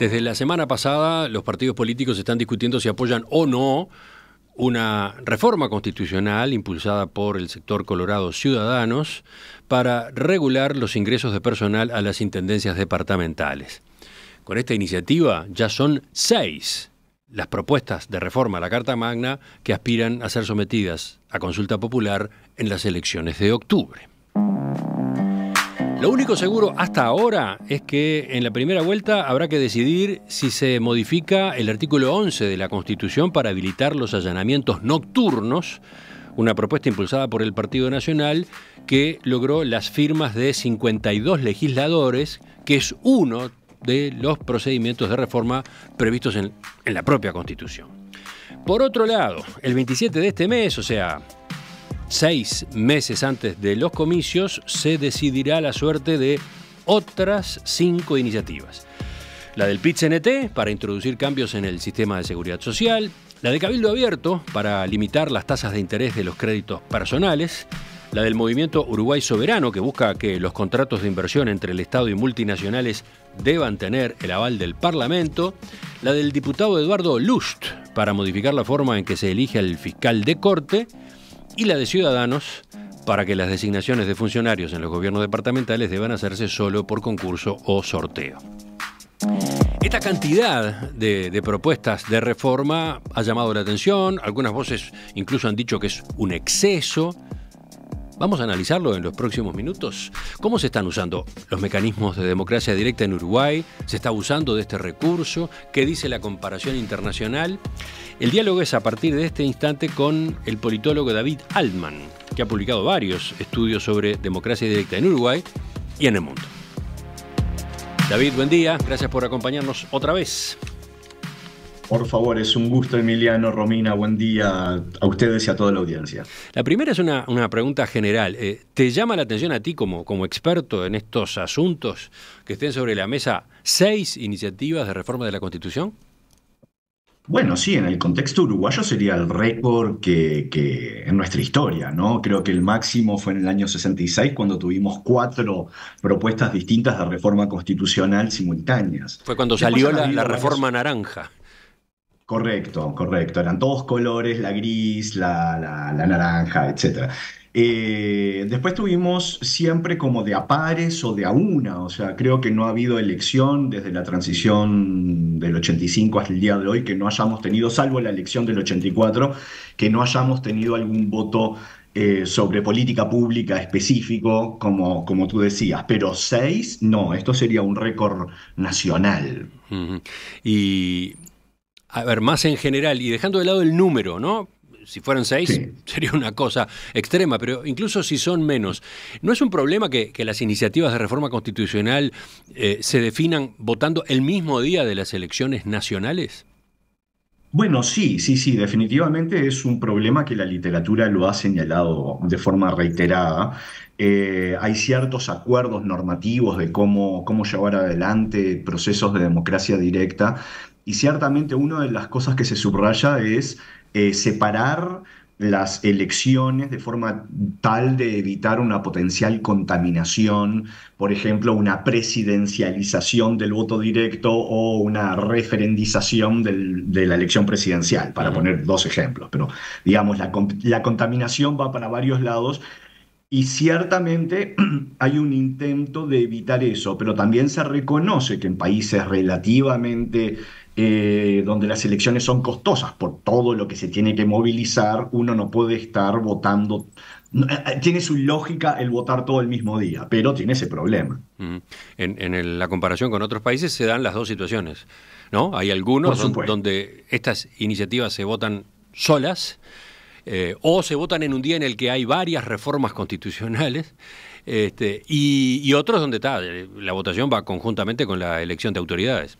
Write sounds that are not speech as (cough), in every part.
Desde la semana pasada los partidos políticos están discutiendo si apoyan o no una reforma constitucional impulsada por el sector Colorado Ciudadanos para regular los ingresos de personal a las intendencias departamentales. Con esta iniciativa ya son seis las propuestas de reforma a la Carta Magna que aspiran a ser sometidas a consulta popular en las elecciones de octubre. Lo único seguro hasta ahora es que en la primera vuelta habrá que decidir si se modifica el artículo 11 de la Constitución para habilitar los allanamientos nocturnos, una propuesta impulsada por el Partido Nacional que logró las firmas de 52 legisladores, que es uno de los procedimientos de reforma previstos en, la propia Constitución. Por otro lado, el 27 de este mes, o sea, seis meses antes de los comicios, se decidirá la suerte de otras cinco iniciativas. La del pit para introducir cambios en el sistema de seguridad social. La de Cabildo Abierto, para limitar las tasas de interés de los créditos personales. La del movimiento Uruguay Soberano, que busca que los contratos de inversión entre el Estado y multinacionales deban tener el aval del Parlamento. La del diputado Eduardo Lust, para modificar la forma en que se elige al fiscal de corte y la de Ciudadanos para que las designaciones de funcionarios en los gobiernos departamentales deban hacerse solo por concurso o sorteo. Esta cantidad de, propuestas de reforma ha llamado la atención, algunas voces incluso han dicho que es un exceso, Vamos a analizarlo en los próximos minutos. ¿Cómo se están usando los mecanismos de democracia directa en Uruguay? ¿Se está usando de este recurso? ¿Qué dice la comparación internacional? El diálogo es a partir de este instante con el politólogo David Altman, que ha publicado varios estudios sobre democracia directa en Uruguay y en el mundo. David, buen día. Gracias por acompañarnos otra vez. Por favor, es un gusto, Emiliano, Romina, buen día a ustedes y a toda la audiencia. La primera es una, pregunta general. Eh, ¿Te llama la atención a ti como, como experto en estos asuntos que estén sobre la mesa seis iniciativas de reforma de la Constitución? Bueno, sí, en el contexto uruguayo sería el récord que, en nuestra historia, ¿no? Creo que el máximo fue en el año 66 cuando tuvimos cuatro propuestas distintas de reforma constitucional simultáneas. Fue cuando salió la, reforma naranja. Correcto, correcto. Eran todos colores, la gris, la, la, naranja, etc. Eh, después tuvimos siempre como de a pares o de a una, o sea, creo que no ha habido elección desde la transición del 85 hasta el día de hoy que no hayamos tenido, salvo la elección del 84, que no hayamos tenido algún voto eh, sobre política pública específico, como, como tú decías, pero seis, no, esto sería un récord nacional. Y a ver, más en general, y dejando de lado el número, ¿no? Si fueran seis, (laughs) sería una cosa extrema, pero incluso si son menos, ¿no es un problema que, las iniciativas de reforma constitucional eh, se definan votando el mismo día de las elecciones nacionales? Bueno, sí, sí, sí, definitivamente es un problema que la literatura lo ha señalado de forma reiterada. Eh, hay ciertos acuerdos normativos de cómo, cómo llevar adelante procesos de democracia directa y ciertamente una de las cosas que se subraya es eh, separar las elecciones de forma tal de evitar una potencial contaminación, por ejemplo, una presidencialización del voto directo o una referendización de la elección presidencial, para poner dos ejemplos. Pero, digamos, la contaminación va para varios lados y ciertamente (clears throat) hay un intento de evitar eso, pero también se reconoce que en países relativamente eh, donde las elecciones son costosas por todo lo que se tiene que movilizar, uno no puede estar votando. Eh, eh, tiene su lógica el votar todo el mismo día, pero tiene ese problema. En, la comparación con otros países se dan las dos situaciones, ¿no? Hay algunos donde estas iniciativas se votan solas o se votan en un día en el que hay varias reformas constitucionales. Este, y, y, otros donde está, la votación va conjuntamente con la elección de autoridades.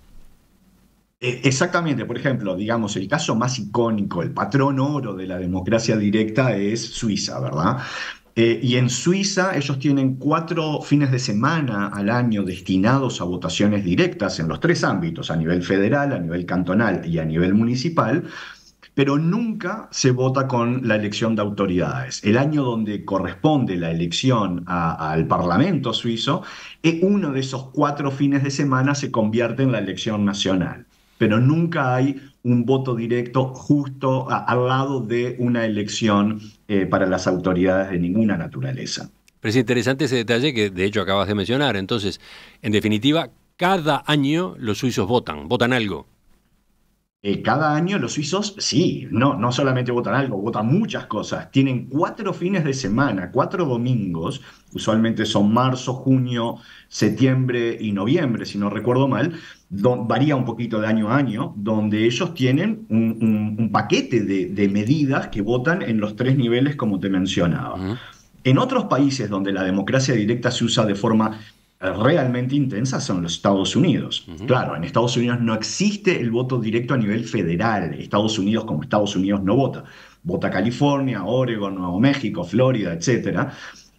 E, exactamente, por ejemplo, digamos, el caso más icónico, el patrón oro de la democracia directa es Suiza, ¿verdad? Eh, y en Suiza ellos tienen cuatro fines de semana al año destinados a votaciones directas en los tres ámbitos, a nivel federal, a nivel cantonal y a nivel municipal, pero nunca se vota con la elección de autoridades. El año donde corresponde la elección al Parlamento suizo, eh, uno de esos cuatro fines de semana se convierte en la elección nacional pero nunca hay un voto directo justo al lado de una elección eh, para las autoridades de ninguna naturaleza. Pero es interesante ese detalle que de hecho acabas de mencionar. Entonces, en definitiva, cada año los suizos votan, votan algo. Eh, cada año los suizos, sí, no, no solamente votan algo, votan muchas cosas. Tienen cuatro fines de semana, cuatro domingos, usualmente son marzo, junio, septiembre y noviembre, si no recuerdo mal, varía un poquito de año a año, donde ellos tienen un, paquete de, medidas que votan en los tres niveles como te mencionaba. En otros países donde la democracia directa se usa de forma eh, realmente intensa son los Estados Unidos. Claro, en Estados Unidos no existe el voto directo a nivel federal. Estados Unidos como Estados Unidos no vota. Vota California, Oregon, Nuevo México, Florida, etc.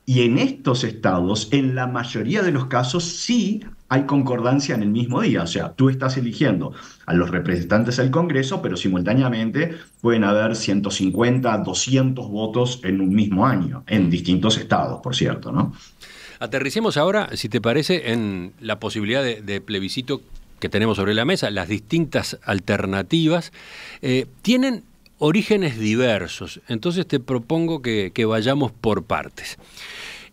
Y en estos estados, en la mayoría de los casos, sí hay concordancia en el mismo día. O sea, tú estás eligiendo a los representantes del Congreso, pero simultáneamente pueden haber 150, 200 votos en un mismo año, en distintos estados, por cierto, ¿no? Aterricemos ahora, si te parece, en la posibilidad de, plebiscito que tenemos sobre la mesa, las distintas alternativas, eh, tienen orígenes diversos. Entonces te propongo que, vayamos por partes.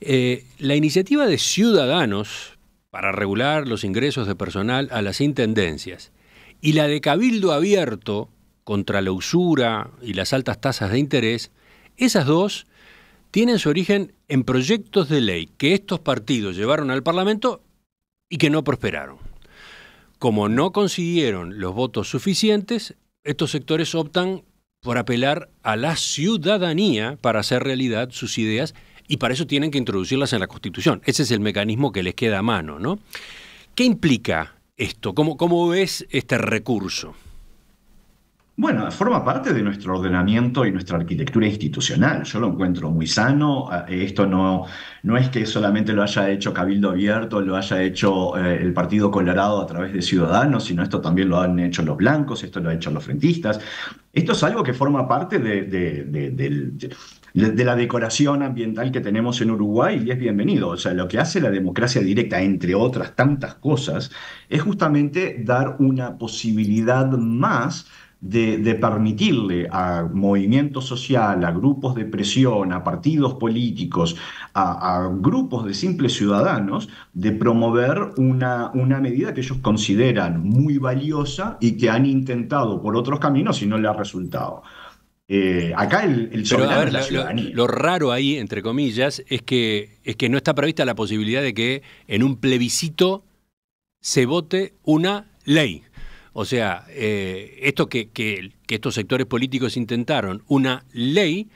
Eh, la iniciativa de Ciudadanos para regular los ingresos de personal a las intendencias y la de cabildo abierto contra la usura y las altas tasas de interés, esas dos tienen su origen en proyectos de ley que estos partidos llevaron al Parlamento y que no prosperaron. Como no consiguieron los votos suficientes, estos sectores optan por apelar a la ciudadanía para hacer realidad sus ideas y para eso tienen que introducirlas en la Constitución. Ese es el mecanismo que les queda a mano, ¿no? ¿Qué implica esto? ¿Cómo, cómo ves este recurso? Bueno, forma parte de nuestro ordenamiento y nuestra arquitectura institucional. Yo lo encuentro muy sano. Ah, esto no, no es que solamente lo haya hecho Cabildo Abierto, lo haya hecho eh, el Partido Colorado a través de Ciudadanos, sino esto también lo han hecho los blancos, esto lo han hecho los frentistas. Esto es algo que forma parte del... de, de la decoración ambiental que tenemos en Uruguay y es bienvenido. O sea, lo que hace la democracia directa, entre otras tantas cosas, es justamente dar una posibilidad más de, permitirle a movimiento social, a grupos de presión, a partidos políticos, a, grupos de simples ciudadanos, de promover una, una, medida que ellos consideran muy valiosa y que han intentado por otros caminos y no le ha resultado. Eh, acá el, lo, Lo, raro ahí, entre comillas, es que, es que no está prevista la posibilidad de que en un plebiscito se vote una ley. O sea, eh, esto que, que estos sectores políticos intentaron, una ley,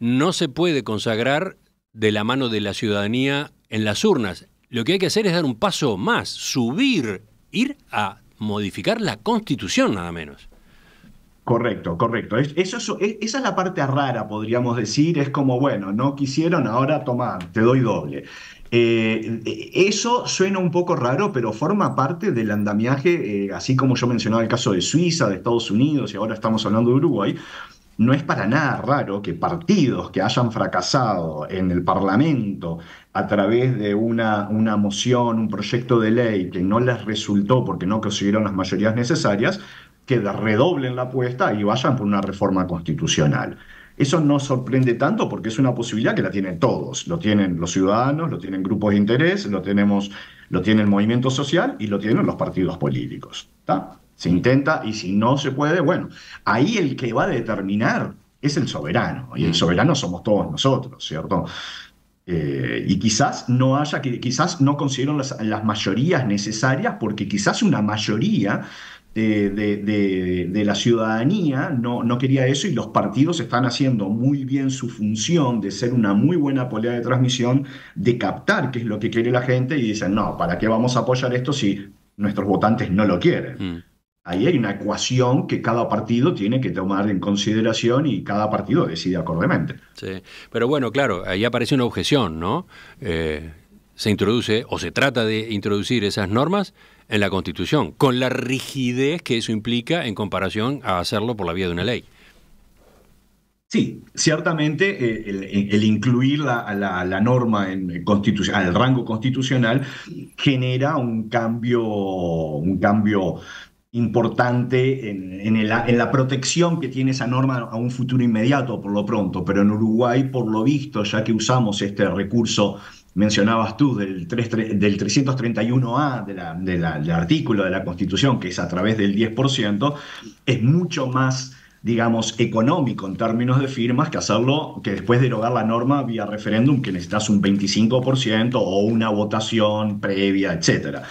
no se puede consagrar de la mano de la ciudadanía en las urnas. Lo que hay que hacer es dar un paso más, subir, ir a modificar la constitución nada menos. Correcto, correcto. eso esa es la parte rara, podríamos decir. Es como, bueno, no quisieron, ahora tomar, te doy doble. Eh, eso suena un poco raro, pero forma parte del andamiaje, eh, así como yo mencionaba el caso de Suiza, de Estados Unidos y ahora estamos hablando de Uruguay. No es para nada raro que partidos que hayan fracasado en el Parlamento a través de una, una moción, un proyecto de ley que no les resultó porque no consiguieron las mayorías necesarias, que redoblen la apuesta y vayan por una reforma constitucional. Eso no sorprende tanto porque es una posibilidad que la tienen todos. Lo tienen los ciudadanos, lo tienen grupos de interés, lo, tenemos, lo tiene el movimiento social y lo tienen los partidos políticos. Se intenta y si no se puede, bueno, ahí el que va a determinar es el soberano. Y el mm. soberano somos todos nosotros, ¿cierto? Eh, y quizás no haya, quizás no consiguieron las mayorías necesarias porque quizás una mayoría de, de, la ciudadanía, no, no quería eso y los partidos están haciendo muy bien su función de ser una muy buena polea de transmisión, de captar qué es lo que quiere la gente y dicen, no, ¿para qué vamos a apoyar esto si nuestros votantes no lo quieren? Mm. Ahí hay una ecuación que cada partido tiene que tomar en consideración y cada partido decide acordemente. Sí, pero bueno, claro, ahí aparece una objeción, ¿no? Eh, se introduce o se trata de introducir esas normas en la Constitución, con la rigidez que eso implica en comparación a hacerlo por la vía de una ley. Sí, ciertamente eh, el, incluir la, norma en el, rango constitucional genera un cambio, un cambio importante en, en, en, la protección que tiene esa norma a un futuro inmediato, por lo pronto, pero en Uruguay, por lo visto, ya que usamos este recurso mencionabas tú, del, del 331A del artículo de la Constitución, que es a través del 10%, es mucho más digamos, económico en términos de firmas que hacerlo, que después derogar la norma vía referéndum, que necesitas un 25% o una votación previa, etcétera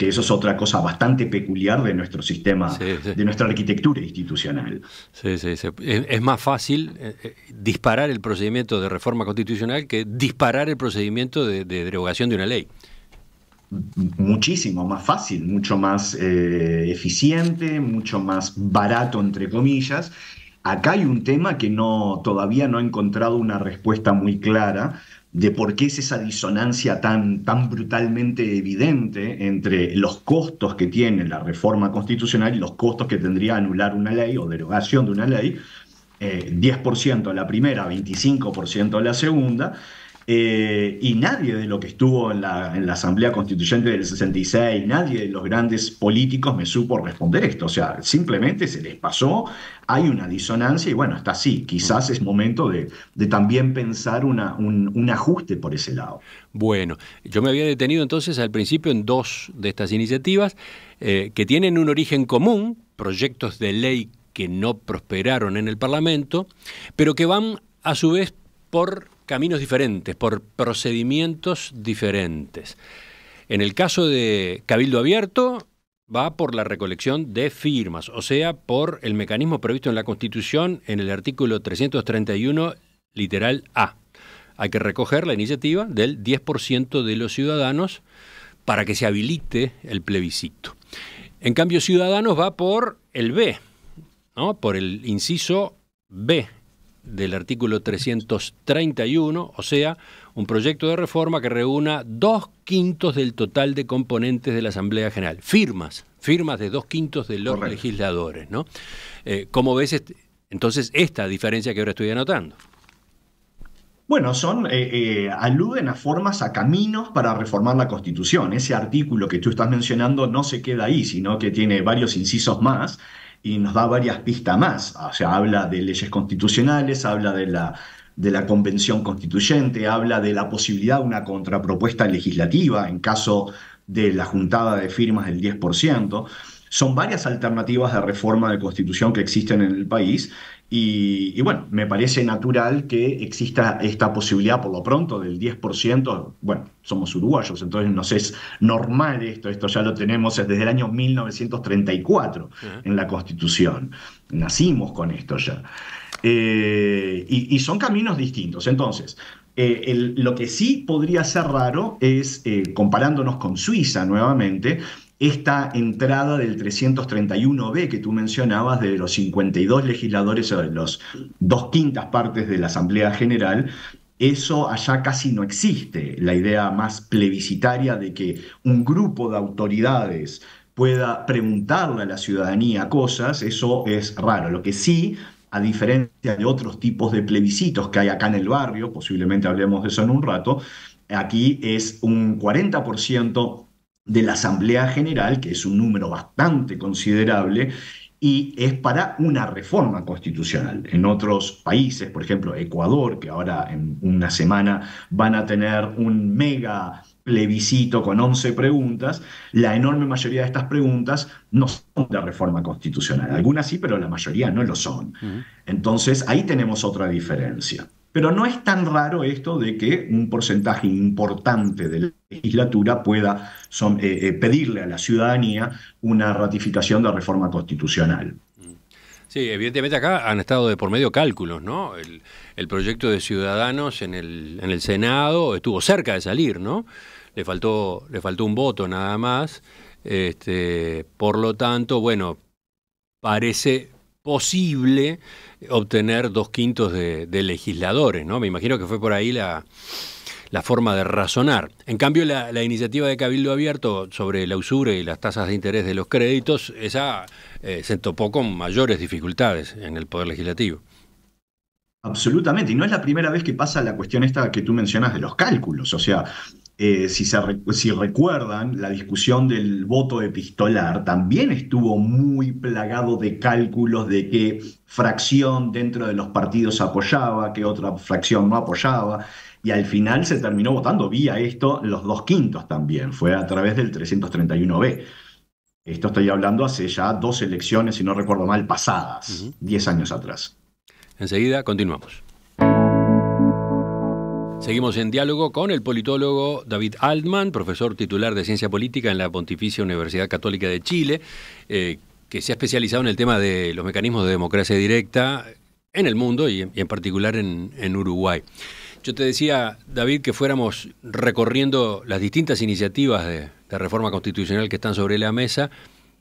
que eso es otra cosa bastante peculiar de nuestro sistema, de nuestra arquitectura institucional. Sí, sí, Es, más fácil eh, eh, disparar el procedimiento de reforma constitucional que disparar el procedimiento de, derogación de una ley. Muchísimo más fácil, mucho más eh, eficiente, mucho más barato, entre comillas. Acá hay un tema que no, todavía no ha encontrado una respuesta muy clara, de por qué es esa disonancia tan, tan brutalmente evidente entre los costos que tiene la reforma constitucional y los costos que tendría anular una ley o derogación de una ley, 10% eh, a la primera, 25% a la segunda, eh, y nadie de lo que estuvo en la, en la, Asamblea Constituyente del 66, nadie de los grandes políticos me supo responder esto. O sea, simplemente se les pasó, hay una disonancia y bueno, está así. Quizás es momento de, también pensar una, un, ajuste por ese lado. Bueno, yo me había detenido entonces al principio en dos de estas iniciativas eh, que tienen un origen común, proyectos de ley que no prosperaron en el Parlamento, pero que van a su vez por caminos diferentes, por procedimientos diferentes. En el caso de Cabildo Abierto, va por la recolección de firmas, o sea, por el mecanismo previsto en la Constitución en el artículo 331, literal A. Hay que recoger la iniciativa del 10% de los ciudadanos para que se habilite el plebiscito. En cambio, Ciudadanos va por el B, ¿no? por el inciso B del artículo 331, o sea, un proyecto de reforma que reúna dos quintos del total de componentes de la Asamblea General. Firmas, firmas de dos quintos de los legisladores, ¿no? Eh, ¿Cómo ves este, entonces esta diferencia que ahora estoy anotando? Bueno, son, eh, eh, aluden a formas, a caminos para reformar la Constitución. Ese artículo que tú estás mencionando no se queda ahí, sino que tiene varios incisos más y nos da varias pistas más. O sea, habla de leyes constitucionales, habla de la, de la convención constituyente, habla de la posibilidad de una contrapropuesta legislativa en caso de la juntada de firmas del 10%. Son varias alternativas de reforma de constitución que existen en el país y, bueno, me parece natural que exista esta posibilidad por lo pronto del 10%. Bueno, somos uruguayos, entonces nos es normal esto, esto ya lo tenemos desde el año 1934 en la Constitución. Nacimos con esto ya. Eh, y, son caminos distintos. Entonces, eh, lo que sí podría ser raro es, eh, comparándonos con Suiza nuevamente, esta entrada del 331B que tú mencionabas de los 52 legisladores o de las dos quintas partes de la Asamblea General, eso allá casi no existe, la idea más plebiscitaria de que un grupo de autoridades pueda preguntarle a la ciudadanía cosas, eso es raro. Lo que sí a diferencia de otros tipos de plebiscitos que hay acá en el barrio, posiblemente hablemos de eso en un rato, aquí es un 40% de la Asamblea General, que es un número bastante considerable, y es para una reforma constitucional. En otros países, por ejemplo Ecuador, que ahora en una semana van a tener un mega plebiscito con 11 preguntas, la enorme mayoría de estas preguntas no son de reforma constitucional. Algunas sí, pero la mayoría no lo son. Entonces ahí tenemos otra diferencia. Pero no es tan raro esto de que un porcentaje importante de la legislatura pueda eh, eh, pedirle a la ciudadanía una ratificación de reforma constitucional. Mm. Sí, evidentemente acá han estado de por medio cálculos, ¿no? El, proyecto de Ciudadanos en el, en el Senado estuvo cerca de salir, ¿no? Le faltó, le faltó un voto nada más. Este, por lo tanto, bueno, parece posible obtener dos quintos de, legisladores, ¿no? Me imagino que fue por ahí la, forma de razonar. En cambio, la, iniciativa de Cabildo Abierto sobre la usura y las tasas de interés de los créditos, esa eh, se topó con mayores dificultades en el Poder Legislativo. Absolutamente, y no es la primera vez que pasa la cuestión esta que tú mencionas de los cálculos. O sea, eh, si, recuerdan, la discusión del voto epistolar también estuvo muy plagado de cálculos de qué fracción dentro de los partidos apoyaba, qué otra fracción no apoyaba, y al final se terminó votando vía esto los dos quintos también, fue a través del 331B. Esto estoy hablando hace ya dos elecciones, si no recuerdo mal, pasadas, diez años atrás. Enseguida continuamos. Seguimos en diálogo con el politólogo David Altman, profesor titular de Ciencia Política en la Pontificia Universidad Católica de Chile, eh, que se ha especializado en el tema de los mecanismos de democracia directa en el mundo y, en particular en, Uruguay. Yo te decía, David, que fuéramos recorriendo las distintas iniciativas de, reforma constitucional que están sobre la mesa,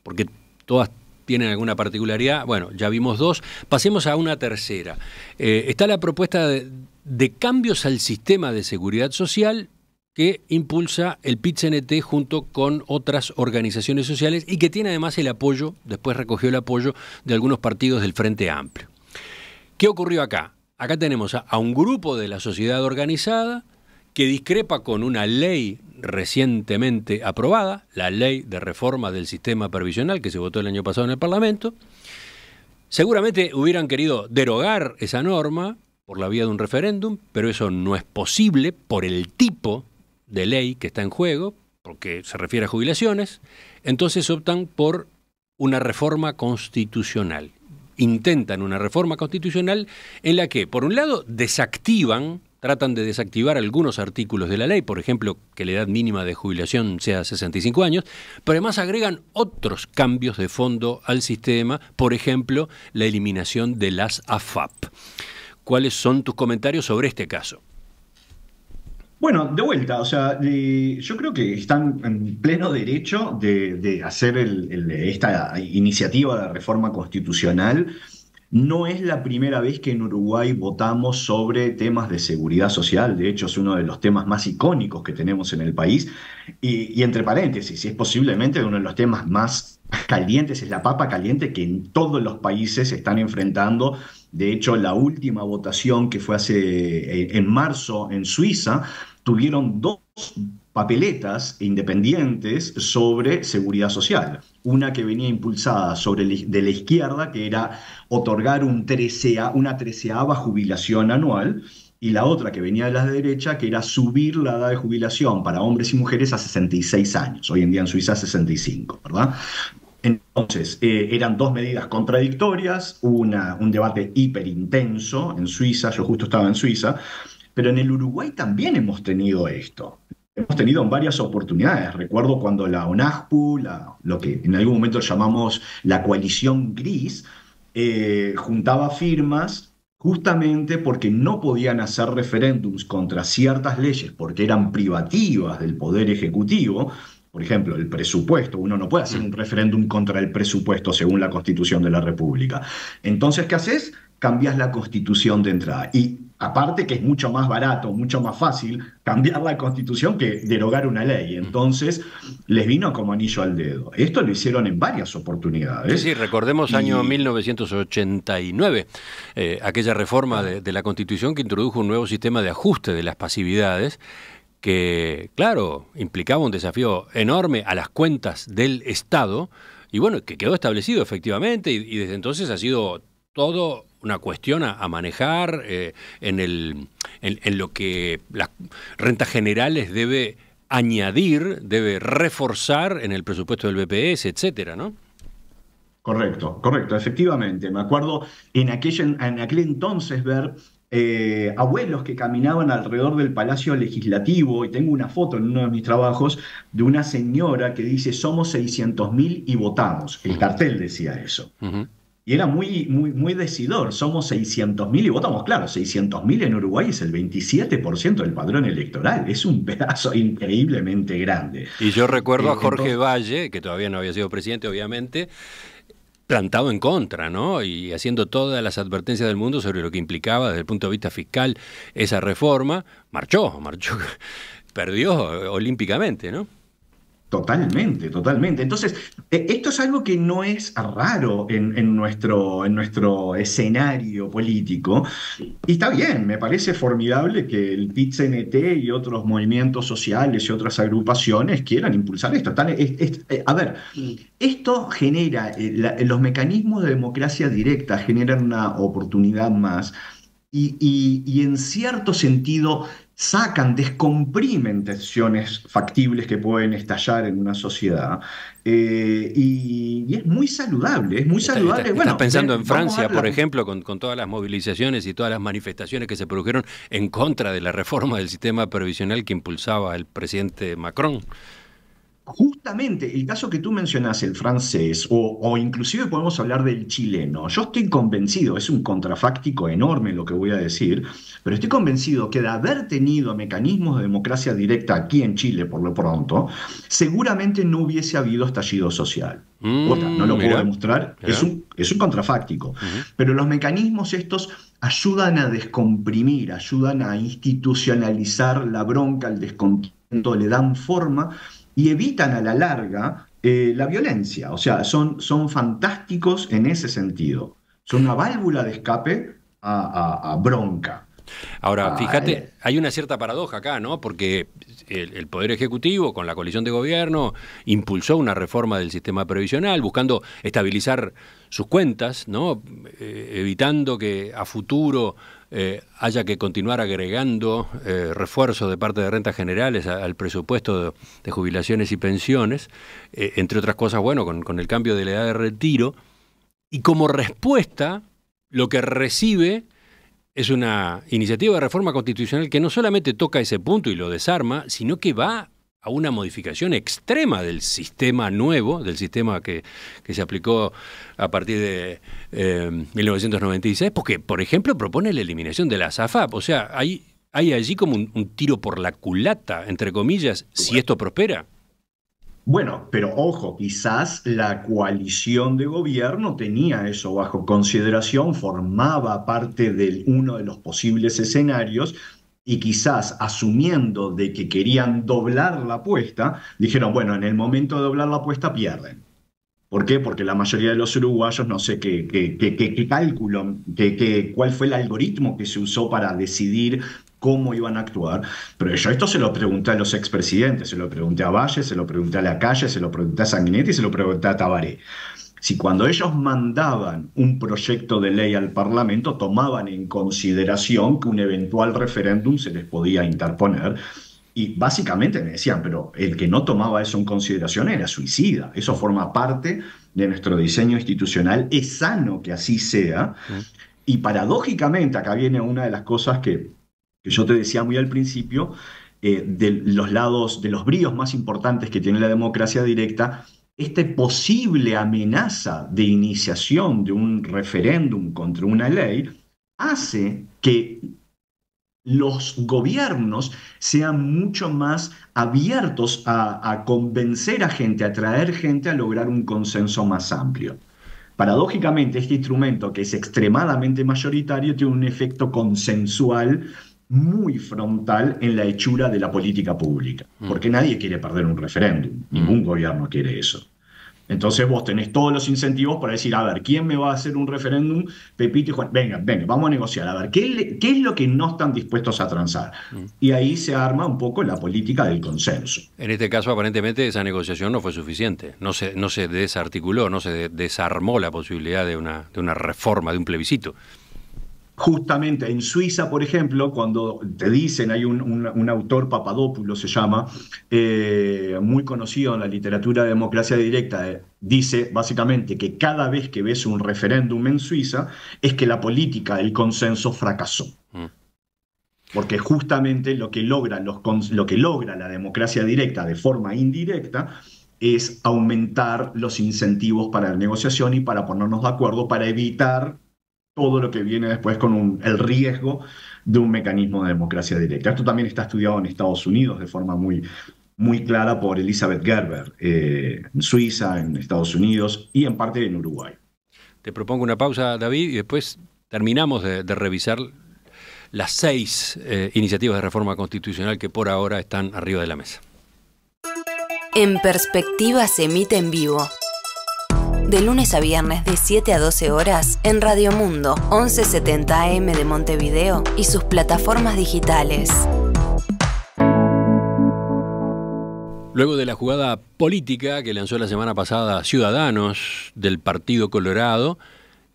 porque todas tienen alguna particularidad. Bueno, ya vimos dos. Pasemos a una tercera. Eh, está la propuesta de, de cambios al sistema de seguridad social que impulsa el PITCNT junto con otras organizaciones sociales y que tiene además el apoyo, después recogió el apoyo de algunos partidos del Frente Amplio. ¿Qué ocurrió acá? Acá tenemos a, a un grupo de la sociedad organizada que discrepa con una ley recientemente aprobada, la ley de reforma del sistema previsional que se votó el año pasado en el Parlamento. Seguramente hubieran querido derogar esa norma, por la vía de un referéndum, pero eso no es posible por el tipo de ley que está en juego, porque se refiere a jubilaciones, entonces optan por una reforma constitucional. Intentan una reforma constitucional en la que, por un lado, desactivan, tratan de desactivar algunos artículos de la ley, por ejemplo, que la edad mínima de jubilación sea 65 años, pero además agregan otros cambios de fondo al sistema, por ejemplo, la eliminación de las AFAP cuáles son tus comentarios sobre este caso. Bueno, de vuelta, o sea, yo creo que están en pleno derecho de, hacer esta iniciativa de reforma constitucional. No es la primera vez que en Uruguay votamos sobre temas de seguridad social, de hecho es uno de los temas más icónicos que tenemos en el país, y, y entre paréntesis, es posiblemente uno de los temas más calientes, es la papa caliente que en todos los países están enfrentando de hecho, la última votación que fue hace eh, en marzo en Suiza, tuvieron dos papeletas independientes sobre seguridad social. Una que venía impulsada sobre de la izquierda, que era otorgar una treceava jubilación anual, y la otra que venía de la derecha, que era subir la edad de jubilación para hombres y mujeres a 66 años. Hoy en día en Suiza 65, ¿verdad? Entonces, eh, eran dos medidas contradictorias, un debate hiperintenso en Suiza, yo justo estaba en Suiza, pero en el Uruguay también hemos tenido esto. Hemos tenido en varias oportunidades. Recuerdo cuando la ONASPU, lo que en algún momento llamamos la coalición gris, eh, juntaba firmas justamente porque no podían hacer referéndums contra ciertas leyes porque eran privativas del poder ejecutivo por ejemplo, el presupuesto. Uno no puede hacer mm. un referéndum contra el presupuesto según la Constitución de la República. Entonces, ¿qué haces? Cambias la Constitución de entrada. Y aparte que es mucho más barato, mucho más fácil cambiar la Constitución que derogar una ley. Mm. Entonces, les vino como anillo al dedo. Esto lo hicieron en varias oportunidades. Sí, recordemos año 1989, eh, aquella reforma de la Constitución que introdujo un nuevo sistema de ajuste de las pasividades que, claro, implicaba un desafío enorme a las cuentas del Estado, y bueno, que quedó establecido efectivamente, y, desde entonces ha sido todo una cuestión a, manejar eh, en, el, lo que las rentas generales debe añadir, debe reforzar en el presupuesto del BPS, etcétera, ¿no? Correcto, correcto, efectivamente. Me acuerdo en aquel, en aquel entonces ver eh, abuelos que caminaban alrededor del Palacio Legislativo, y tengo una foto en uno de mis trabajos de una señora que dice, somos 600.000 y votamos. El cartel decía eso. Y era muy, muy, muy decidor, somos 600.000 y votamos, claro, 600.000 en Uruguay es el 27% del padrón electoral, es un pedazo increíblemente grande. Y yo recuerdo a eh, Jorge Valle, que todavía no había sido presidente, obviamente, plantado en contra, ¿no? Y haciendo todas las advertencias del mundo sobre lo que implicaba desde el punto de vista fiscal esa reforma, marchó, marchó, (laughs) perdió olímpicamente, ¿no? Totalmente, totalmente. Entonces, e, esto es algo que no es raro en, nuestro, en nuestro escenario político. Y está bien, me parece formidable que el pit -NT y otros movimientos sociales y otras agrupaciones quieran impulsar esto. Eh, a ver, esto genera, eh, los mecanismos de democracia directa generan una oportunidad más y, en cierto sentido sacan, descomprimen tensiones factibles que pueden estallar en una sociedad. Eh, y, es muy saludable, es muy saludable. bueno, estás pensando en eh, Francia, por ejemplo, con, con, todas las movilizaciones y todas las manifestaciones que se produjeron en contra de la reforma del sistema previsional que impulsaba el presidente Macron. Justamente el caso que tú mencionas, el francés, o, o, inclusive podemos hablar del chileno, yo estoy convencido, es un contrafáctico enorme lo que voy a decir, pero estoy convencido que de haber tenido mecanismos de democracia directa aquí en Chile por lo pronto, seguramente no hubiese habido estallido social. Mm, no lo puedo demostrar, es un, contrafáctico, pero los mecanismos estos ayudan a descomprimir, ayudan a institucionalizar la bronca, el descontento, le dan forma y evitan a la larga eh, la violencia. O sea, son, son fantásticos en ese sentido. Son una válvula de escape a, bronca. Ahora, fíjate, hay una cierta paradoja acá, ¿no? Porque el, Poder Ejecutivo, con la coalición de gobierno, impulsó una reforma del sistema previsional, buscando estabilizar sus cuentas, ¿no? Eh, evitando que a futuro eh, haya que continuar agregando eh, refuerzos de parte de rentas generales al presupuesto de, jubilaciones y pensiones, eh, entre otras cosas, bueno, con, con el cambio de la edad de retiro, y como respuesta, lo que recibe es una iniciativa de reforma constitucional que no solamente toca ese punto y lo desarma, sino que va a una modificación extrema del sistema nuevo, del sistema que, que se aplicó a partir de 1996, eh, porque, por ejemplo, propone la eliminación de la SAFAP. O sea, hay, hay allí como un tiro por la culata, entre comillas, si esto prospera. Bueno, pero ojo, quizás la coalición de gobierno tenía eso bajo consideración, formaba parte de uno de los posibles escenarios y quizás asumiendo de que querían doblar la apuesta, dijeron, bueno, en el momento de doblar la apuesta pierden. ¿Por qué? Porque la mayoría de los uruguayos, no sé qué, qué, qué, qué cálculo, cuál fue el algoritmo que se usó para decidir cómo iban a actuar. Pero yo esto se lo pregunté a los expresidentes, se lo pregunté a Valle, se lo pregunté a la calle, se lo pregunté a Sanguinetti, se lo pregunté a Tabaré si cuando ellos mandaban un proyecto de ley al Parlamento tomaban en consideración que un eventual referéndum se les podía interponer. Y básicamente me decían, pero el que no tomaba eso en consideración era suicida. Eso forma parte de nuestro diseño institucional. Es sano que así sea. Mm. Y paradójicamente, acá viene una de las cosas que, yo te decía muy al principio, eh, de los lados, de los bríos más importantes que tiene la democracia directa, esta posible amenaza de iniciación de un referéndum contra una ley hace que los gobiernos sean mucho más abiertos a, convencer a gente, a traer gente a lograr un consenso más amplio. Paradójicamente, este instrumento que es extremadamente mayoritario tiene un efecto consensual muy frontal en la hechura de la política pública, mm. porque nadie quiere perder un referéndum, ningún mm. gobierno quiere eso. Entonces vos tenés todos los incentivos para decir, a ver, ¿quién me va a hacer un referéndum? Pepito y Juan, venga, venga, vamos a negociar, a ver, ¿qué, qué es lo que no están dispuestos a transar? Mm. Y ahí se arma un poco la política del consenso. En este caso, aparentemente, esa negociación no fue suficiente, no se, no se desarticuló, no se desarmó la posibilidad de una, de una reforma, de un plebiscito. Justamente en Suiza, por ejemplo, cuando te dicen, hay un, autor, Papadopoulos se llama, eh, muy conocido en la literatura de democracia directa, eh, dice básicamente que cada vez que ves un referéndum en Suiza es que la política del consenso fracasó. Mm. Porque justamente lo que, logra los, lo que logra la democracia directa de forma indirecta es aumentar los incentivos para la negociación y para ponernos de acuerdo, para evitar todo lo que viene después con el riesgo de un mecanismo de democracia directa. Esto también está estudiado en Estados Unidos de forma muy, muy clara por Elizabeth Gerber, eh, en Suiza, en Estados Unidos y en parte en Uruguay. Te propongo una pausa, David, y después terminamos de, revisar las seis eh, iniciativas de reforma constitucional que por ahora están arriba de la mesa. En perspectiva se emite en vivo de lunes a viernes de 7 a 12 horas en Radio Mundo 1170 AM de Montevideo y sus plataformas digitales. Luego de la jugada política que lanzó la semana pasada Ciudadanos del Partido Colorado,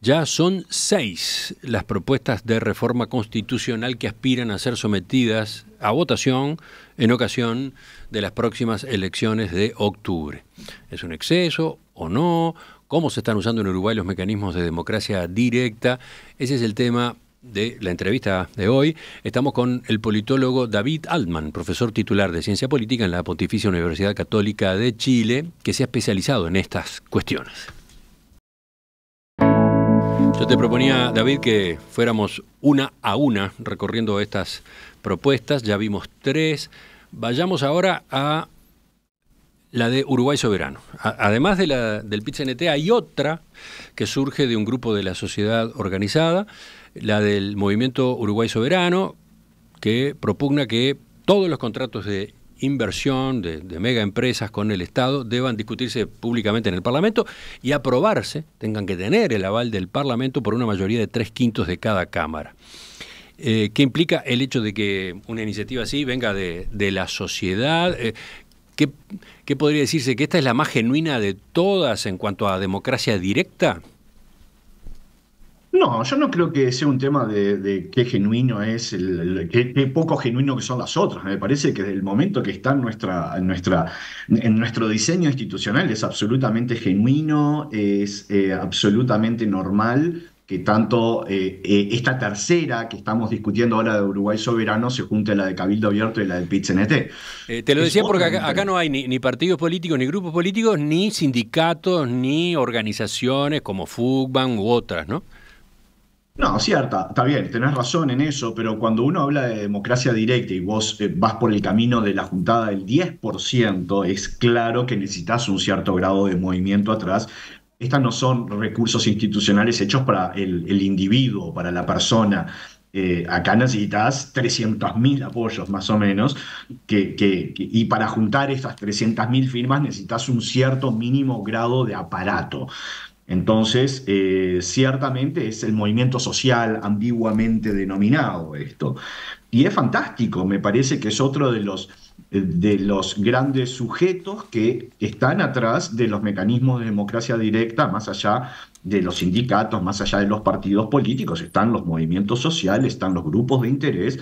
ya son seis las propuestas de reforma constitucional que aspiran a ser sometidas a votación en ocasión de las próximas elecciones de octubre. ¿Es un exceso o no? cómo se están usando en Uruguay los mecanismos de democracia directa. Ese es el tema de la entrevista de hoy. Estamos con el politólogo David Altman, profesor titular de Ciencia Política en la Pontificia Universidad Católica de Chile, que se ha especializado en estas cuestiones. Yo te proponía, David, que fuéramos una a una recorriendo estas propuestas. Ya vimos tres. Vayamos ahora a la de Uruguay Soberano. además de la, del nt hay otra que surge de un grupo de la sociedad organizada, la del movimiento Uruguay Soberano, que propugna que todos los contratos de inversión de, mega empresas con el Estado deban discutirse públicamente en el Parlamento y aprobarse, tengan que tener el aval del Parlamento por una mayoría de tres quintos de cada Cámara. Eh, ¿Qué implica el hecho de que una iniciativa así venga de, la sociedad? Eh, ¿Qué, podría decirse? ¿Que esta es la más genuina de todas en cuanto a democracia directa? No, yo no creo que sea un tema de, qué genuino es, el, qué, poco genuino que son las otras. Me parece que desde el momento que está en, nuestra, nuestra, en nuestro diseño institucional es absolutamente genuino, es eh, absolutamente normal que tanto eh, eh, esta tercera que estamos discutiendo ahora de Uruguay Soberano se junte a la de Cabildo Abierto y la de pit eh, te lo decía porque acá, no hay ni, partidos políticos, ni grupos políticos, ni sindicatos, ni organizaciones como FUGBAN u otras, ¿no? No, cierta, está bien, tenés razón en eso, pero cuando uno habla de democracia directa y vos eh, vas por el camino de la juntada del 10%, es claro que necesitas un cierto grado de movimiento atrás estas no son recursos institucionales hechos para el, individuo, para la persona. Eh, acá necesitas 300.000 apoyos más o menos, y para juntar estas 300.000 firmas necesitas un cierto mínimo grado de aparato. Entonces, eh, ciertamente es el movimiento social ambiguamente denominado esto. Y es fantástico, me parece que es otro de los eh, de los grandes sujetos que están atrás de los mecanismos de democracia directa, más allá de los sindicatos, más allá de los partidos políticos, están los movimientos sociales, están los grupos de interés,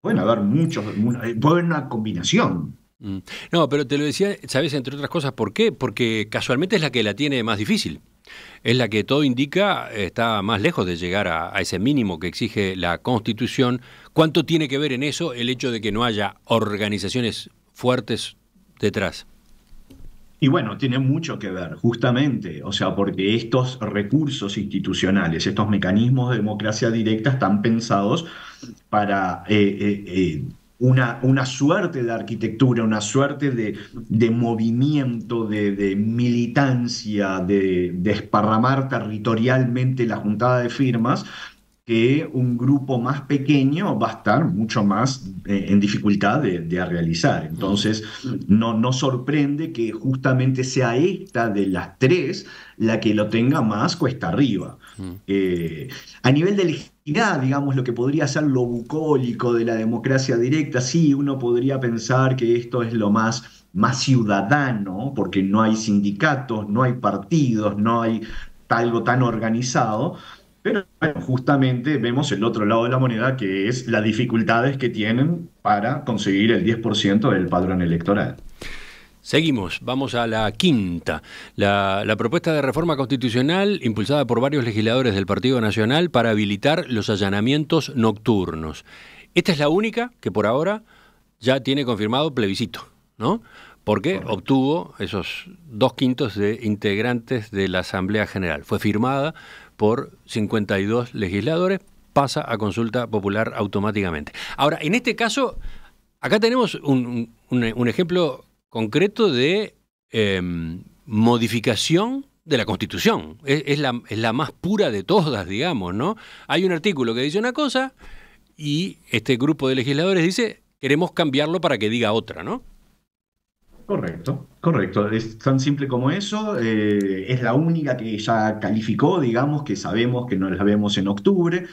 pueden haber muchos, una, eh, combinación. Mm. No, pero te lo decía, ¿sabes entre otras cosas por qué? Porque casualmente es la que la tiene más difícil. Es la que todo indica está más lejos de llegar a, ese mínimo que exige la Constitución. ¿Cuánto tiene que ver en eso el hecho de que no haya organizaciones fuertes detrás? Y bueno, tiene mucho que ver, justamente, o sea, porque estos recursos institucionales, estos mecanismos de democracia directa están pensados para eh, eh, eh, una, suerte de arquitectura, una suerte de, movimiento, de, militancia, de desparramar territorialmente la juntada de firmas, que un grupo más pequeño va a estar mucho más eh, en dificultad de, realizar. Entonces, no, no sorprende que justamente sea esta de las tres la que lo tenga más cuesta arriba. Mm. Eh, a nivel de legitimidad, digamos, lo que podría ser lo bucólico de la democracia directa, sí, uno podría pensar que esto es lo más, más ciudadano, porque no hay sindicatos, no hay partidos, no hay algo tan organizado, pero justamente vemos el otro lado de la moneda, que es las dificultades que tienen para conseguir el 10% del padrón electoral. Seguimos, vamos a la quinta. La, propuesta de reforma constitucional impulsada por varios legisladores del Partido Nacional para habilitar los allanamientos nocturnos. Esta es la única que por ahora ya tiene confirmado plebiscito, ¿no? Porque obtuvo esos dos quintos de integrantes de la Asamblea General. Fue firmada por 52 legisladores, pasa a consulta popular automáticamente. Ahora, en este caso, acá tenemos un ejemplo concreto de em, modificación de la Constitución. Es, la, más pura de todas, digamos, ¿no? Hay un artículo que dice una cosa y este grupo de legisladores dice, queremos cambiarlo para que diga otra, ¿no? Correcto, correcto. Es tan simple como eso. Eh, es la única que ya calificó, digamos, que sabemos que no la vemos en octubre.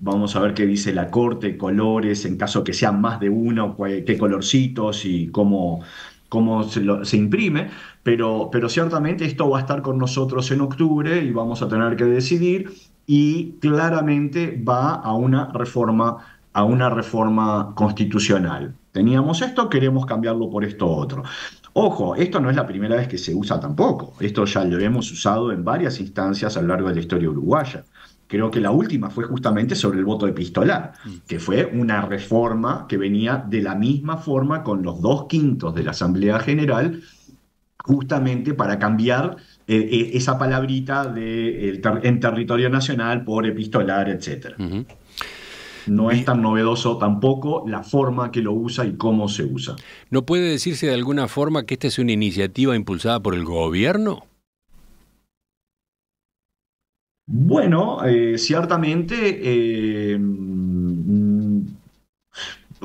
Vamos a ver qué dice la corte, colores, en caso que sean más de uno, qué colorcitos y cómo, cómo se, imprime, pero, pero ciertamente esto va a estar con nosotros en octubre y vamos a tener que decidir y claramente va a una reforma, a una reforma constitucional. Teníamos esto, queremos cambiarlo por esto otro. Ojo, esto no es la primera vez que se usa tampoco. Esto ya lo hemos usado en varias instancias a lo largo de la historia uruguaya. Creo que la última fue justamente sobre el voto epistolar, mm. que fue una reforma que venía de la misma forma con los dos quintos de la Asamblea General, justamente para cambiar eh, eh, esa palabrita de en territorio nacional por epistolar, etc. No es tan novedoso tampoco la forma que lo usa y cómo se usa. ¿No puede decirse de alguna forma que esta es una iniciativa impulsada por el gobierno? Bueno, eh, ciertamente. Eh, mm,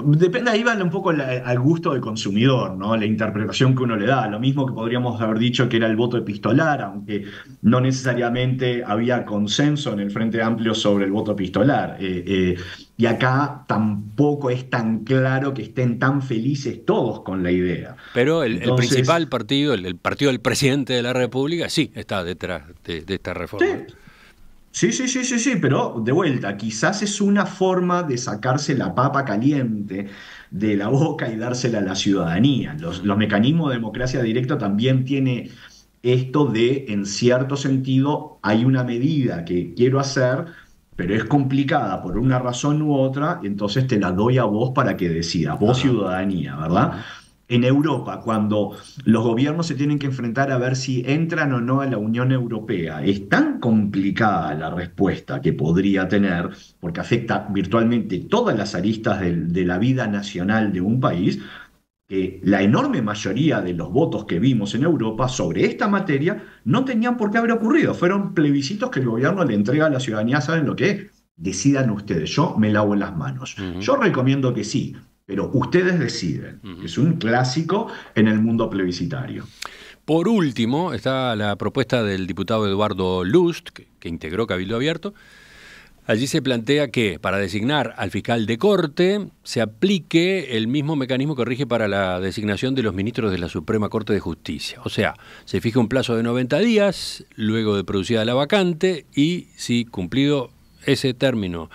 depende, ahí vale un poco al gusto del consumidor, ¿no? La interpretación que uno le da. Lo mismo que podríamos haber dicho que era el voto epistolar, aunque no necesariamente había consenso en el Frente Amplio sobre el voto epistolar. Eh, y acá tampoco es tan claro que estén tan felices todos con la idea. Pero el, principal partido, el, partido del presidente de la República, sí está detrás de, esta reforma. Sí, sí, sí, sí, sí, pero de vuelta, quizás es una forma de sacarse la papa caliente de la boca y dársela a la ciudadanía. Los, mecanismos de democracia directa también tiene esto de, en cierto sentido, hay una medida que quiero hacer, pero es complicada por una razón u otra, entonces te la doy a vos para que decidas, vos ciudadanía, ¿verdad? en Europa, cuando los gobiernos se tienen que enfrentar a ver si entran o no a la Unión Europea. Es tan complicada la respuesta que podría tener, porque afecta virtualmente todas las aristas de, la vida nacional de un país, que la enorme mayoría de los votos que vimos en Europa sobre esta materia no tenían por qué haber ocurrido. Fueron plebiscitos que el gobierno le entrega a la ciudadanía, ¿saben lo que es? Decidan ustedes, yo me lavo las manos. Yo recomiendo que sí, pero ustedes deciden. Es un clásico en el mundo plebiscitario. Por último, está la propuesta del diputado Eduardo Lust, que, que integró Cabildo Abierto. Allí se plantea que para designar al fiscal de corte se aplique el mismo mecanismo que rige para la designación de los ministros de la Suprema Corte de Justicia. O sea, se fija un plazo de 90 días luego de producida la vacante y si cumplido ese término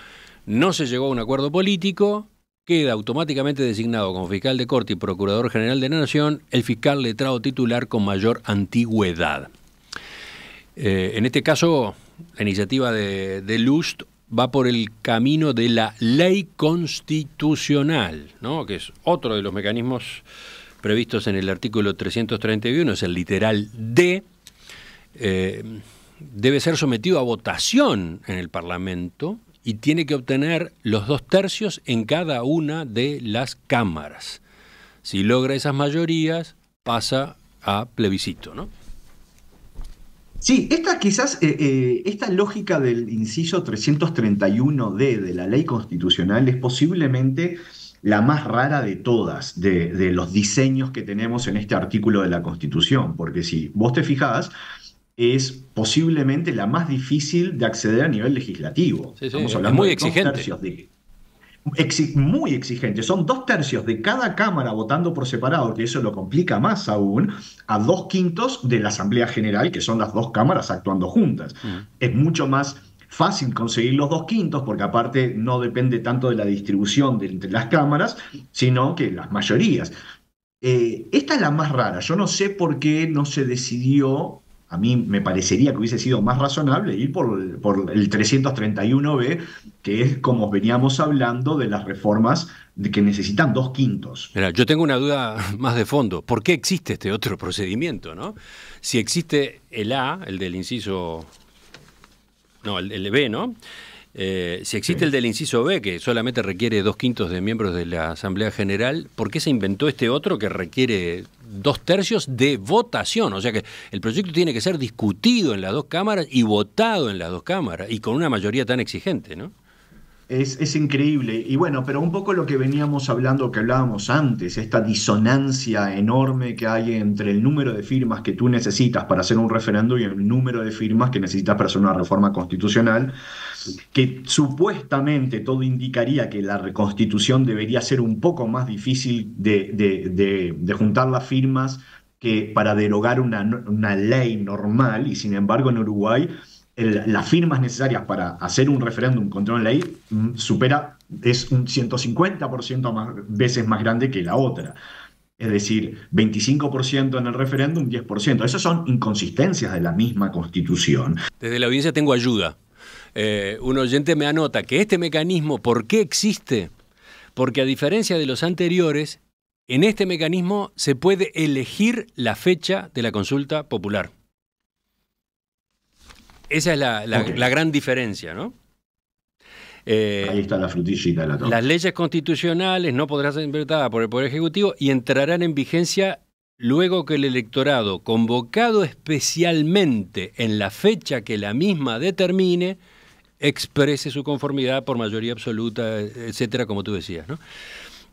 no se llegó a un acuerdo político, queda automáticamente designado como fiscal de corte y procurador general de la Nación el fiscal letrado titular con mayor antigüedad. Eh, en este caso, la iniciativa de, Lust va por el camino de la ley constitucional, ¿no? que es otro de los mecanismos previstos en el artículo 331, es el literal D. Eh, debe ser sometido a votación en el Parlamento y tiene que obtener los dos tercios en cada una de las cámaras. Si logra esas mayorías, pasa a plebiscito, ¿no? Sí, esta quizás, eh, eh, esta lógica del inciso 331D de la ley constitucional es posiblemente la más rara de todas de, de, los diseños que tenemos en este artículo de la Constitución, porque si vos te fijás, es posiblemente la más difícil de acceder a nivel legislativo. Sí, muy de Dos tercios de, muy exigente. Son dos tercios de cada Cámara votando por separado, que eso lo complica más aún, a dos quintos de la Asamblea General, que son las dos cámaras actuando juntas. Mm. Es mucho más fácil conseguir los dos quintos, porque aparte no depende tanto de la distribución entre las cámaras, sino que las mayorías. Eh, esta es la más rara. Yo no sé por qué no se decidió a mí me parecería que hubiese sido más razonable ir por, el 331B, que es como veníamos hablando de las reformas que necesitan dos quintos. Mira, yo tengo una duda (laughs) más de fondo. ¿Por qué existe este otro procedimiento? ¿no? Si existe el A, el del inciso... No, el, el B, ¿no? Eh, si existe el del inciso B, que solamente requiere dos quintos de miembros de la Asamblea General, ¿por qué se inventó este otro que requiere dos tercios de votación? O sea que el proyecto tiene que ser discutido en las dos cámaras y votado en las dos cámaras, y con una mayoría tan exigente, ¿no? Es, increíble. Y bueno, pero un poco lo que veníamos hablando, que hablábamos antes, esta disonancia enorme que hay entre el número de firmas que tú necesitas para hacer un referendo y el número de firmas que necesitas para hacer una reforma constitucional, que supuestamente todo indicaría que la reconstitución debería ser un poco más difícil de, juntar las firmas que para derogar una, una ley normal, y sin embargo en Uruguay las firmas necesarias para hacer un referéndum contra una ley mm, supera, es un 150% más, veces más grande que la otra. Es decir, 25% en el referéndum, 10%. Esas son inconsistencias de la misma constitución. Desde la audiencia tengo ayuda. Eh, un oyente me anota que este mecanismo, ¿por qué existe? Porque a diferencia de los anteriores, en este mecanismo se puede elegir la fecha de la consulta popular. Esa es la, gran diferencia, ¿no? Eh, Ahí está la frutillita la Las leyes constitucionales no podrán ser interpretadas por el Poder Ejecutivo y entrarán en vigencia luego que el electorado, convocado especialmente en la fecha que la misma determine, exprese su conformidad por mayoría absoluta, etcétera, como tú decías, ¿no?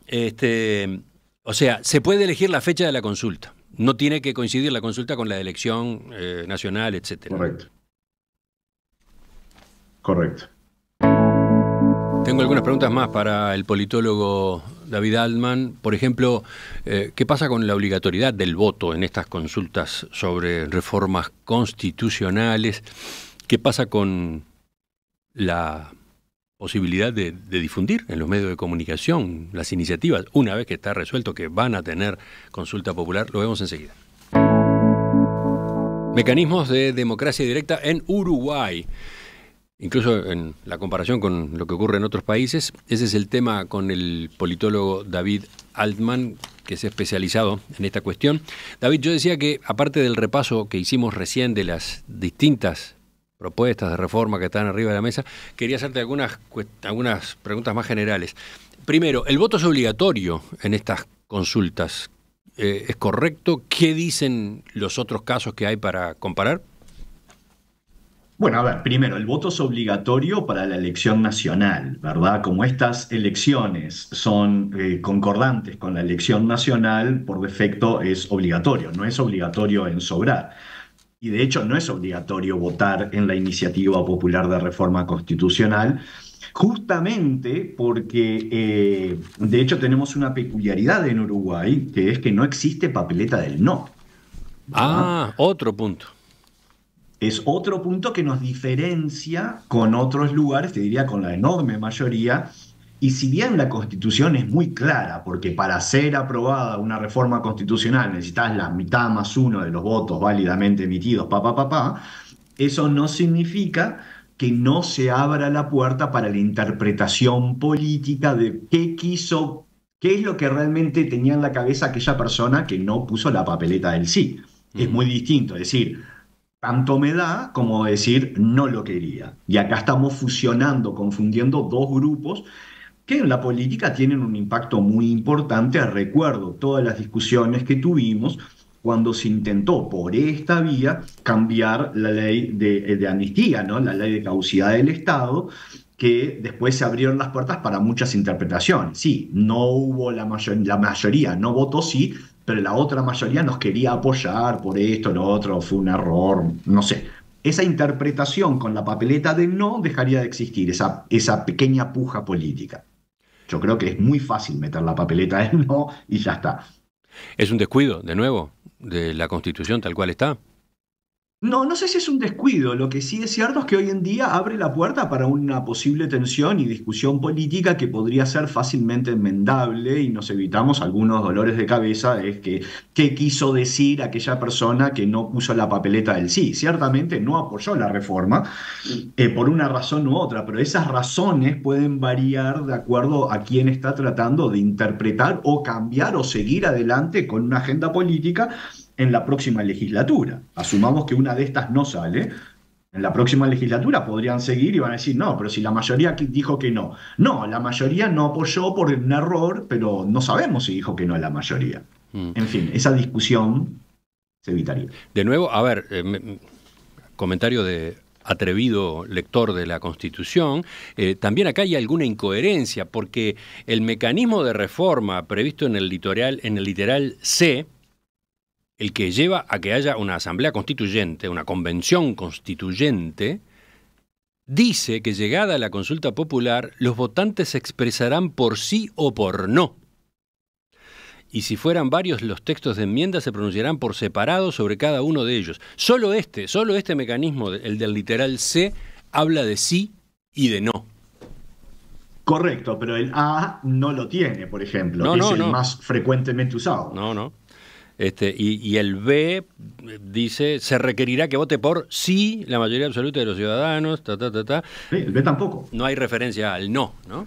Este, o sea, se puede elegir la fecha de la consulta. No tiene que coincidir la consulta con la elección eh, nacional, etcétera. Correcto. Correcto. Tengo algunas preguntas más para el politólogo David Altman. Por ejemplo, eh, ¿qué pasa con la obligatoriedad del voto en estas consultas sobre reformas constitucionales? ¿Qué pasa con la posibilidad de, de, difundir en los medios de comunicación las iniciativas, una vez que está resuelto que van a tener consulta popular, lo vemos enseguida. Mecanismos de democracia directa en Uruguay. Incluso en la comparación con lo que ocurre en otros países, ese es el tema con el politólogo David Altman, que se ha especializado en esta cuestión. David, yo decía que aparte del repaso que hicimos recién de las distintas propuestas de reforma que están arriba de la mesa, quería hacerte algunas, algunas preguntas más generales. Primero, ¿el voto es obligatorio en estas consultas? Eh, ¿Es correcto? ¿Qué dicen los otros casos que hay para comparar? Bueno, a ver, primero, el voto es obligatorio para la elección nacional, ¿verdad? Como estas elecciones son eh, concordantes con la elección nacional, por defecto es obligatorio, no es obligatorio en sobrar. Y de hecho no es obligatorio votar en la iniciativa popular de reforma constitucional, justamente porque eh, de hecho tenemos una peculiaridad en Uruguay, que es que no existe papeleta del no. Ah, otro punto es otro punto que nos diferencia con otros lugares, te diría con la enorme mayoría. Y si bien la constitución es muy clara, porque para ser aprobada una reforma constitucional necesitas la mitad más uno de los votos válidamente emitidos, papá, papá, eso no significa que no se abra la puerta para la interpretación política de qué quiso, qué es lo que realmente tenía en la cabeza aquella persona que no puso la papeleta del sí. Es muy distinto, es decir, tanto me da como decir no lo quería. Y acá estamos fusionando, confundiendo dos grupos que en la política tienen un impacto muy importante. Recuerdo todas las discusiones que tuvimos cuando se intentó por esta vía cambiar la ley de, eh, amnistía, ¿no? la ley de causidad del Estado, que después se abrieron las puertas para muchas interpretaciones. Sí, no hubo la, la mayoría, no votó sí, pero la otra mayoría nos quería apoyar por esto, lo otro, fue un error, no sé. Esa interpretación con la papeleta de no dejaría de existir, esa, esa pequeña puja política. Yo creo que es muy fácil meter la papeleta de no y ya está. Es un descuido, de nuevo, de la Constitución tal cual está. No, no sé si es un descuido. Lo que sí es cierto es que hoy en día abre la puerta para una posible tensión y discusión política que podría ser fácilmente enmendable y nos evitamos algunos dolores de cabeza. Es que, ¿qué quiso decir aquella persona que no puso la papeleta del sí? Ciertamente no apoyó la reforma mm. eh, por una razón u otra, pero esas razones pueden variar de acuerdo a quién está tratando de interpretar o cambiar o seguir adelante con una agenda política en la próxima legislatura. Asumamos que una de estas no sale. En la próxima legislatura podrían seguir y van a decir, no, pero si la mayoría dijo que no. No, la mayoría no apoyó por un error, pero no sabemos si dijo que no la mayoría. Mm. En fin, esa discusión se evitaría. De nuevo, a ver, eh, comentario de atrevido lector de la Constitución, eh, también acá hay alguna incoherencia, porque el mecanismo de reforma previsto en el, en el literal C, el que lleva a que haya una asamblea constituyente, una convención constituyente, dice que llegada la consulta popular, los votantes se expresarán por sí o por no. Y si fueran varios, los textos de enmienda se pronunciarán por separado sobre cada uno de ellos. Solo este, solo este mecanismo, el del literal C, habla de sí y de no. Correcto, pero el A no lo tiene, por ejemplo, no, que es el más frecuentemente usado. No, no. Este, y, el B dice, se requerirá que vote por sí la mayoría absoluta de los ciudadanos, ta, ta, ta, ta. el B tampoco. No hay referencia al no, ¿no?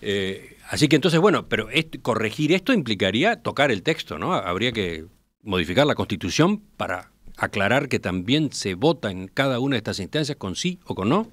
Eh, así que entonces, bueno, pero corregir esto implicaría tocar el texto, ¿no? Habría que modificar la Constitución para aclarar que también se vota en cada una de estas instancias con sí o con no.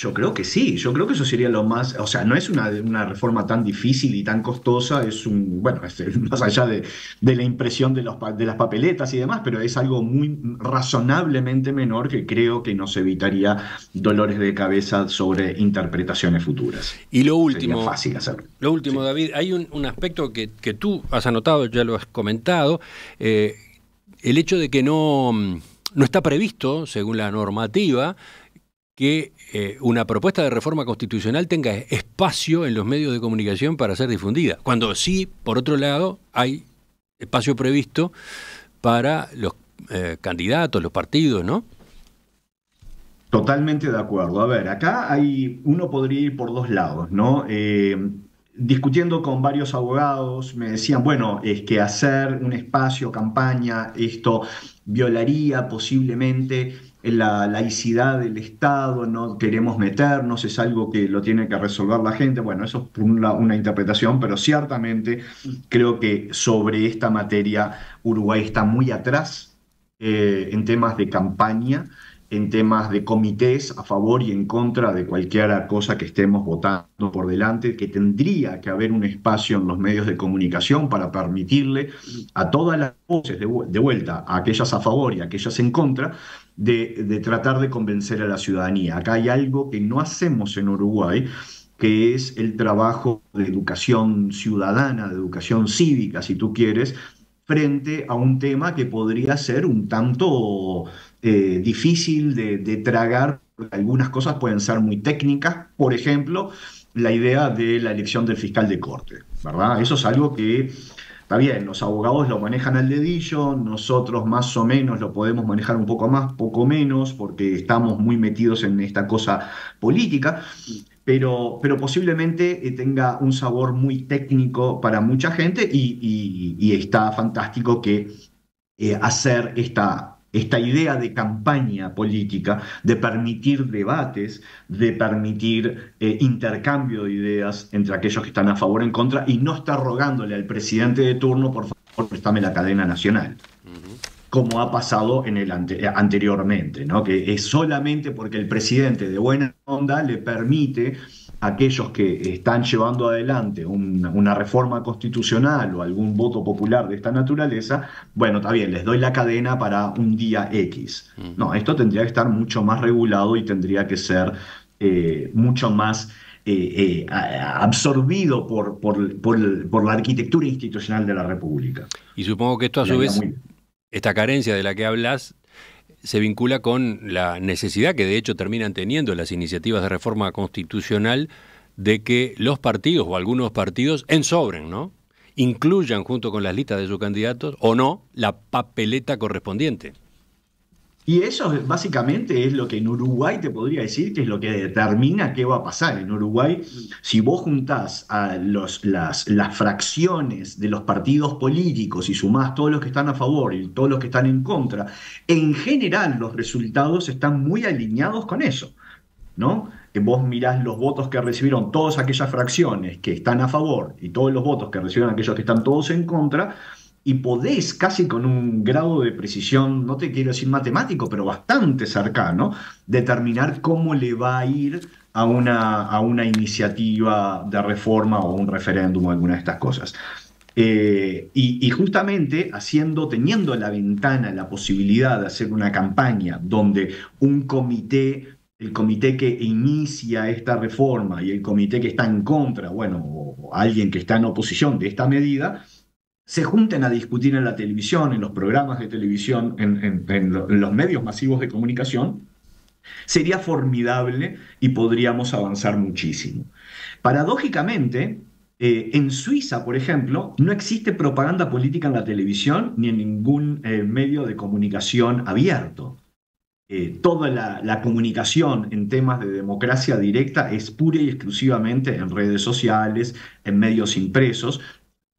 Yo creo que sí, yo creo que eso sería lo más, o sea, no es una, una reforma tan difícil y tan costosa, es un, bueno, (laughs) más allá de, la impresión de, los, de las papeletas y demás, pero es algo muy razonablemente menor que creo que nos evitaría dolores de cabeza sobre interpretaciones futuras. Y lo último, fácil hacerlo. Lo último, David, hay un, aspecto que, tú has anotado, ya lo has comentado, eh, el hecho de que no, mm, no está previsto, según la normativa, que eh, una propuesta de reforma constitucional tenga espacio en los medios de comunicación para ser difundida, cuando sí, por otro lado, hay espacio previsto para los eh, candidatos, los partidos, ¿no? Totalmente de acuerdo. A ver, acá hay, uno podría ir por dos lados, ¿no? Eh, discutiendo con varios abogados, me decían, bueno, es que hacer un espacio, campaña, esto violaría posiblemente la laicidad del Estado, no queremos meternos, es algo que lo tiene que resolver la gente. Bueno, eso es una, interpretación, pero ciertamente creo que sobre esta materia Uruguay está muy atrás eh, en temas de campaña, en temas de comités a favor y en contra de cualquier cosa que estemos votando por delante, que tendría que haber un espacio en los medios de comunicación para permitirle a todas las voces de, de vuelta, a aquellas a favor y a aquellas en contra, de, tratar de convencer a la ciudadanía. Acá hay algo que no hacemos en Uruguay, que es el trabajo de educación ciudadana, de educación cívica, si tú quieres, frente a un tema que podría ser un tanto eh, difícil de, de tragar. Algunas cosas pueden ser muy técnicas, por ejemplo, la idea de la elección del fiscal de corte, ¿verdad? Eso es algo que está bien, los abogados lo manejan al dedillo, nosotros más o menos lo podemos manejar un poco más, poco menos, porque estamos muy metidos en esta cosa política, pero, pero posiblemente eh, tenga un sabor muy técnico para mucha gente y, está fantástico que eh, hacer esta esta idea de campaña política, de permitir debates, de permitir eh, intercambio de ideas entre aquellos que están a favor o en contra y no estar rogándole al presidente de turno, por favor, préstame la cadena nacional. como ha pasado en el eh, anteriormente, ¿no? que es solamente porque el presidente de buena onda le permite aquellos que están llevando adelante una, reforma constitucional o algún voto popular de esta naturaleza, bueno, está bien, les doy la cadena para un día X. No, esto tendría que estar mucho más regulado y tendría que ser eh, mucho más eh, eh, absorbido por, por, la arquitectura institucional de la República. Y supongo que esto a su vez, esta carencia de la que hablas, se vincula con la necesidad que de hecho terminan teniendo las iniciativas de reforma constitucional de que los partidos o algunos partidos ensobren, ¿no? Incluyan junto con las listas de sus candidatos o no la papeleta correspondiente. Y eso básicamente es lo que en Uruguay te podría decir que es lo que determina qué va a pasar. En Uruguay, si vos juntás a las, las fracciones de los partidos políticos y sumás todos los que están a favor y todos los que están en contra, en general los resultados están muy alineados con eso. ¿No? Vos mirás los votos que recibieron todas aquellas fracciones que están a favor y todos los votos que recibieron aquellos que están todos en contra, y podés casi con un grado de precisión, no te quiero decir matemático, pero bastante cercano, determinar cómo le va a ir a una, a una iniciativa de reforma o un referéndum o alguna de estas cosas. Eh, y, justamente haciendo, teniendo a la ventana la posibilidad de hacer una campaña donde un comité, el comité que inicia esta reforma y el comité que está en contra, bueno, o alguien que está en oposición de esta medida, se junten a discutir en la televisión, en los programas de televisión, en, los medios masivos de comunicación, sería formidable y podríamos avanzar muchísimo. Paradójicamente, eh, en Suiza, por ejemplo, no existe propaganda política en la televisión ni en ningún eh, medio de comunicación abierto. Eh, toda la, comunicación en temas de democracia directa es pura y exclusivamente en redes sociales, en medios impresos,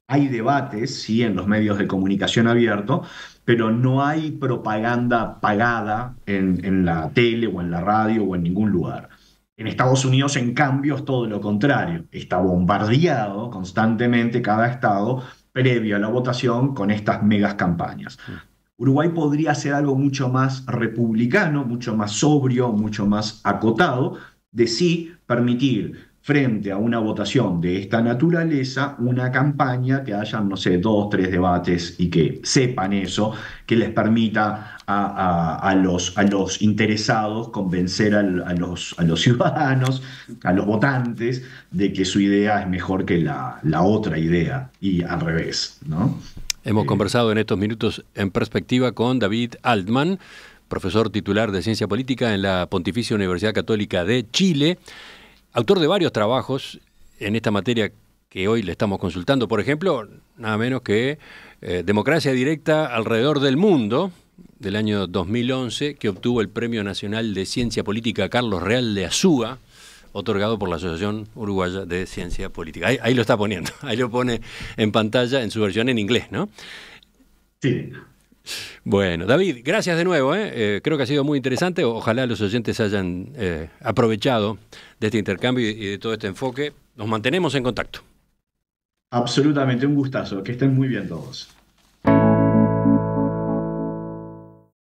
hay debates, sí, en los medios de comunicación abierto, pero no hay propaganda pagada en, en, la tele o en la radio o en ningún lugar. En Estados Unidos, en cambio, es todo lo contrario. Está bombardeado constantemente cada estado previo a la votación con estas megas campañas. Uruguay podría ser algo mucho más republicano, mucho más sobrio, mucho más acotado, de sí permitir frente a una votación de esta naturaleza, una campaña, que hayan, no sé, dos, tres debates y que sepan eso, que les permita a, los, a los interesados convencer a, los, a los ciudadanos, a los votantes, de que su idea es mejor que la, la otra idea y al revés. ¿no? Hemos eh, conversado en estos minutos en perspectiva con David Altman, profesor titular de Ciencia Política en la Pontificia Universidad Católica de Chile autor de varios trabajos en esta materia que hoy le estamos consultando, por ejemplo, nada menos que eh, Democracia Directa alrededor del mundo, del año 2011, que obtuvo el Premio Nacional de Ciencia Política Carlos Real de Azúa, otorgado por la Asociación Uruguaya de Ciencia Política. ahí lo está poniendo, (laughs) ahí lo pone en pantalla en su versión en inglés, ¿no? Sí. Bueno, David, gracias de nuevo. ¿eh? Eh, creo que ha sido muy interesante. Ojalá los oyentes hayan eh, aprovechado de este intercambio y de todo este enfoque. Nos mantenemos en contacto. Absolutamente, un gustazo. Que estén muy bien todos.